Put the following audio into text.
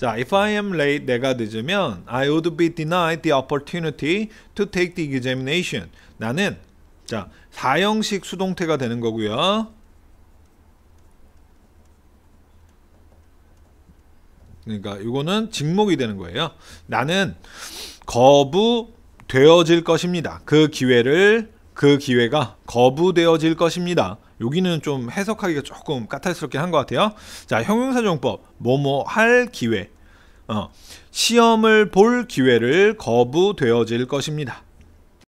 자, if I am late, 내가 늦으면 I would be denied the opportunity to take the examination. 나는 자, 사형식 수동태가 되는 거고요. 그러니까 이거는 직목이 되는 거예요. 나는 거부되어질 것입니다. 그 기회를 그 기회가 거부되어질 것입니다. 여기는 좀 해석하기가 조금 까탈스럽긴 한 것 같아요. 자, 형용사정법 뭐뭐 할 기회, 어, 시험을 볼 기회를 거부되어질 것입니다.